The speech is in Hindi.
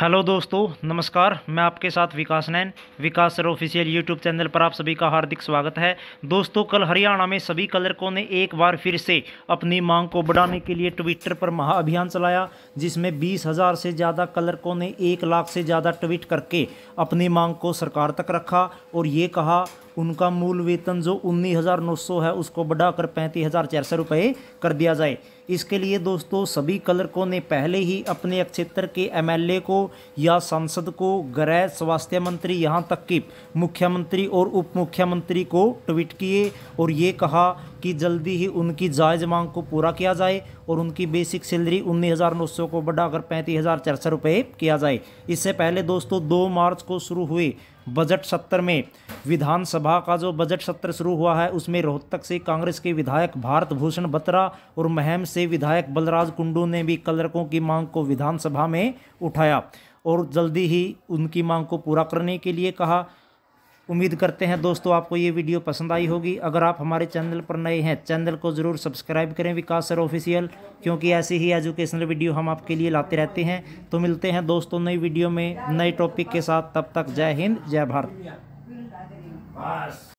हेलो दोस्तों नमस्कार मैं आपके साथ Vikas Nain Vikas sir official YouTube channel पर आप सभी का हार्दिक स्वागत है दोस्तों कल हरियाणा में सभी कलरकों ने एक बार फिर से अपनी मांग को बढ़ाने के लिए ट्विटर पर महाअभियान चलाया जिसमें बीस हज़ार से ज़्यादा कलरकों ने एक लाख से ज़्यादा ट्वीट करके अपनी मांग को सरकार तक रखा और ये कहा उनका मूल वेतन जो उन्नीस हज़ार नौ सौ है उसको बढ़ाकर पैंतीस हज़ार चार सौ रुपये कर दिया जाए इसके लिए दोस्तों सभी क्लर्कों ने पहले ही अपने क्षेत्र के एमएलए को या सांसद को गृह स्वास्थ्य मंत्री यहाँ तक कि मुख्यमंत्री और उप मुख्यमंत्री को ट्वीट किए और ये कहा कि जल्दी ही उनकी जायज़ मांग को पूरा किया जाए और उनकी बेसिक सैलरी उन्नीस हज़ार नौ सौ को बढ़ाकर पैंतीस हज़ार चार सौ रुपये किया जाए इससे पहले दोस्तों दो मार्च को शुरू हुए बजट सत्र में विधानसभा का जो बजट सत्र शुरू हुआ है उसमें रोहतक से कांग्रेस के विधायक भारत भूषण बत्रा और महम से विधायक बलराज कुंडू ने भी कलरकों की मांग को विधानसभा में उठाया और जल्दी ही उनकी मांग को पूरा करने के लिए कहा उम्मीद करते हैं दोस्तों आपको ये वीडियो पसंद आई होगी अगर आप हमारे चैनल पर नए हैं चैनल को ज़रूर सब्सक्राइब करें विकास सर ऑफिशियल क्योंकि ऐसी ही एजुकेशनल वीडियो हम आपके लिए लाते रहते हैं तो मिलते हैं दोस्तों नई वीडियो में नए टॉपिक के साथ तब तक जय हिंद जय भारत